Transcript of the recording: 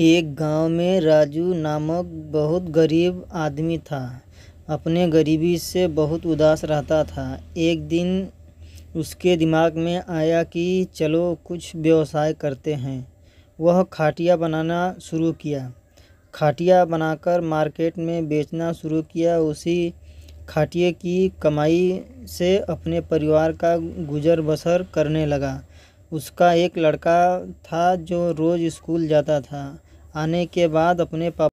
एक गांव में राजू नामक बहुत गरीब आदमी था अपने गरीबी से बहुत उदास रहता था एक दिन उसके दिमाग में आया कि चलो कुछ व्यवसाय करते हैं वह खाटिया बनाना शुरू किया खाटिया बनाकर मार्केट में बेचना शुरू किया उसी खाटिए की कमाई से अपने परिवार का गुजर बसर करने लगा उसका एक लड़का था जो रोज़ स्कूल जाता था आने के बाद अपने पापा